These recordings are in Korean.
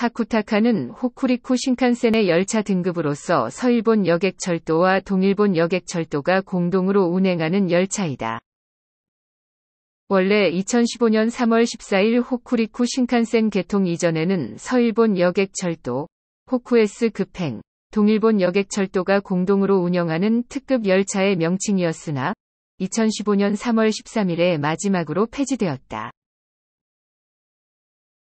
하쿠타카는 호쿠리쿠 신칸센의 열차 등급으로서 서일본 여객철도와 동일본 여객철도가 공동으로 운행하는 열차이다. 원래 2015년 3월 14일 호쿠리쿠 신칸센 개통 이전에는 서일본 여객철도, 호쿠에스 급행, 동일본 여객철도가 공동으로 운영하는 특급 열차의 명칭이었으나 2015년 3월 13일에 마지막으로 폐지되었다.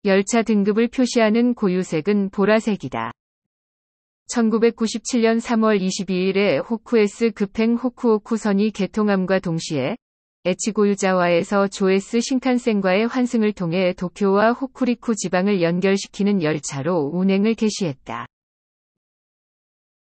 열차 등급을 표시하는 고유색은 보라색이다. 1997년 3월 22일에 호쿠에스 급행 호쿠오쿠선이 개통함과 동시에 에치고유자와에서 조에스 신칸센과의 환승을 통해 도쿄와 호쿠리쿠 지방을 연결시키는 열차로 운행을 개시했다.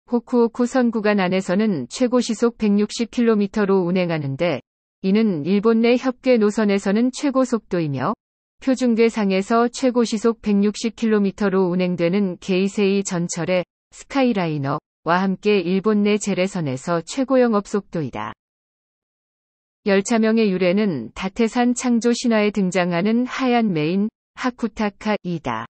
호쿠오쿠선 구간 안에서는 최고 시속 160km로 운행하는데 이는 일본 내협계 노선에서는 최고 속도이며 표준궤상에서 최고 시속 160km로 운행되는 게이세이 전철의 스카이라이너와 함께 일본 내 제래선에서 최고 영업 속도이다. 열차명의 유래는 다테산 창조 신화에 등장하는 하얀 메인 하쿠타카이다.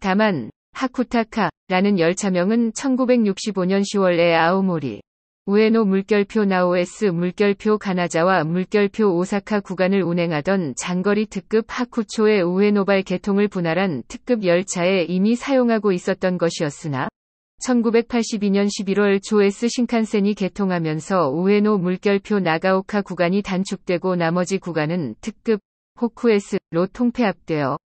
다만 하쿠타카라는 열차명은 1965년 10월에 아오모리 우에노 물결표 나오에스 물결표 가나자와 물결표 오사카 구간을 운행하던 장거리 특급 하쿠초의 우에노발 개통을 분할한 특급 열차에 이미 사용하고 있었던 것이었으나 1982년 11월 조에스 신칸센이 개통하면서 우에노 물결표 나가오카 구간이 단축되고 나머지 구간은 특급 호쿠에스로 통폐합되어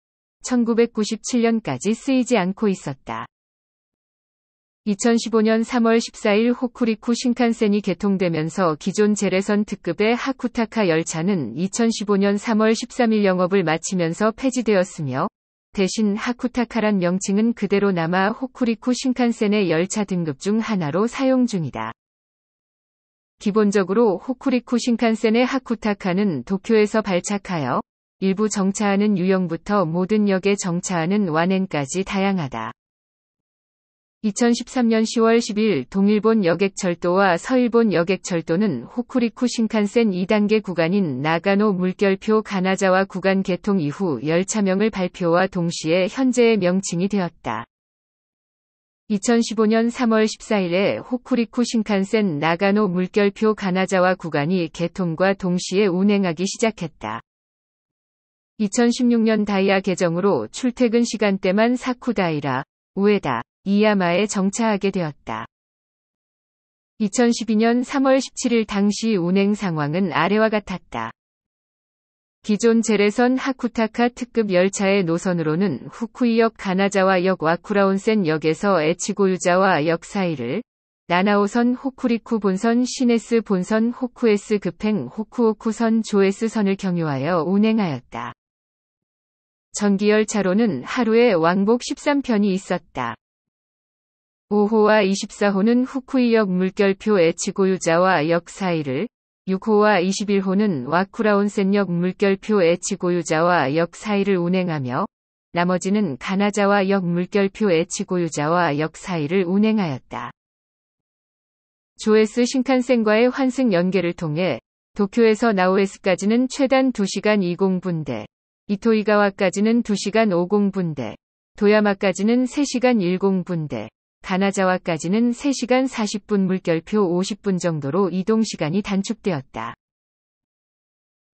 1997년까지 쓰이지 않고 있었다. 2015년 3월 14일 호쿠리쿠 신칸센이 개통되면서 기존 제레선 특급의 하쿠타카 열차는 2015년 3월 13일 영업을 마치면서 폐지되었으며 대신 하쿠타카란 명칭은 그대로 남아 호쿠리쿠 신칸센의 열차 등급 중 하나로 사용 중이다. 기본적으로 호쿠리쿠 신칸센의 하쿠타카는 도쿄에서 발착하여 일부 정차하는 유형부터 모든 역에 정차하는 완행까지 다양하다. 2013년 10월 10일 동일본 여객철도와 서일본 여객철도는 호쿠리쿠 신칸센 2단계 구간인 나가노 물결표 가나자와 구간 개통 이후 열차명을 발표와 동시에 현재의 명칭이 되었다. 2015년 3월 14일에 호쿠리쿠 신칸센 나가노 물결표 가나자와 구간이 개통과 동시에 운행하기 시작했다. 2016년 다이아 개정으로 출퇴근 시간대만 사쿠다이라, 우에다, 이야마에 정차하게 되었다. 2012년 3월 17일 당시 운행 상황은 아래와 같았다. 기존 제레선 하쿠타카 특급 열차의 노선으로는 후쿠이역 가나자와역 와쿠라온센 역에서 에치골유자와역 사이를 나나오선 호쿠리쿠 본선 시네스 본선 호쿠에스 급행 호쿠오쿠선 조에스선을 경유하여 운행하였다. 전기열차로는 하루에 왕복 13편이 있었다. 5호와 24호는 후쿠이역 물결표 에치고유자와 역 사이를, 6호와 21호는 와쿠라온센역 물결표 에치고유자와 역 사이를 운행하며, 나머지는 가나자와 역 물결표 에치고유자와 역 사이를 운행하였다. 조에스 신칸센과의 환승 연계를 통해 도쿄에서 나오에스까지는 최단 2시간 20분대, 이토이가와까지는 2시간 50분대, 도야마까지는 3시간 10분대, 다나자와까지는 3시간 40분 물결표 50분 정도로 이동 시간이 단축되었다.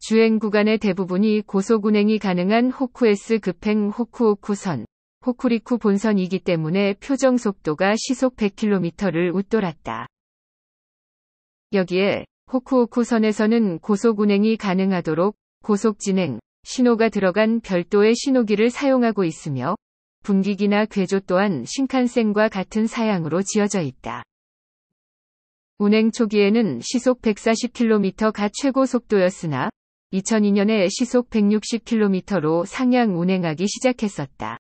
주행 구간의 대부분이 고속 운행이 가능한 호쿠에스 급행 호쿠오쿠선, 호쿠리쿠 본선이기 때문에 표정 속도가 시속 100km를 웃돌았다. 여기에 호쿠오쿠선에서는 고속 운행이 가능하도록 고속 진행, 신호가 들어간 별도의 신호기를 사용하고 있으며 분기기나 궤조 또한 신칸센과 같은 사양으로 지어져 있다. 운행 초기에는 시속 140km가 최고 속도였으나 2002년에 시속 160km로 상향 운행하기 시작했었다.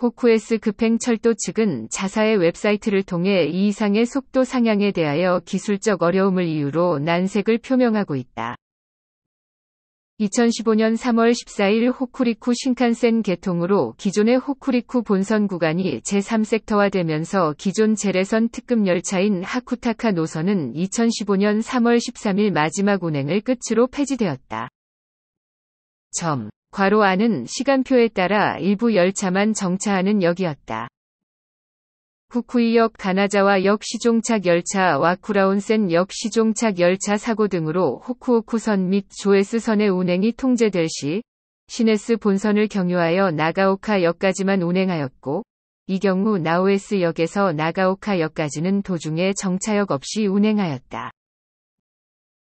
호쿠에스 급행 철도 측은 자사의 웹사이트를 통해 이 이상의 속도 상향에 대하여 기술적 어려움을 이유로 난색을 표명하고 있다. 2015년 3월 14일 호쿠리쿠 신칸센 개통으로 기존의 호쿠리쿠 본선 구간이 제3섹터화되면서 기존 재래선 특급 열차인 하쿠타카 노선은 2015년 3월 13일 마지막 운행을 끝으로 폐지되었다. 점. 과로 안은 시간표에 따라 일부 열차만 정차하는 역이었다. 후쿠이역 가나자와 역 시종착 열차 와쿠라온센 역 시종착 열차 사고 등으로 호쿠오쿠선 및 조에스선의 운행이 통제될 시 시네스 본선을 경유하여 나가오카역까지만 운행하였고 이 경우 나오에스역에서 나가오카역까지는 도중에 정차역 없이 운행하였다.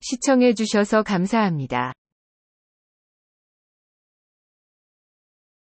시청해주셔서 감사합니다.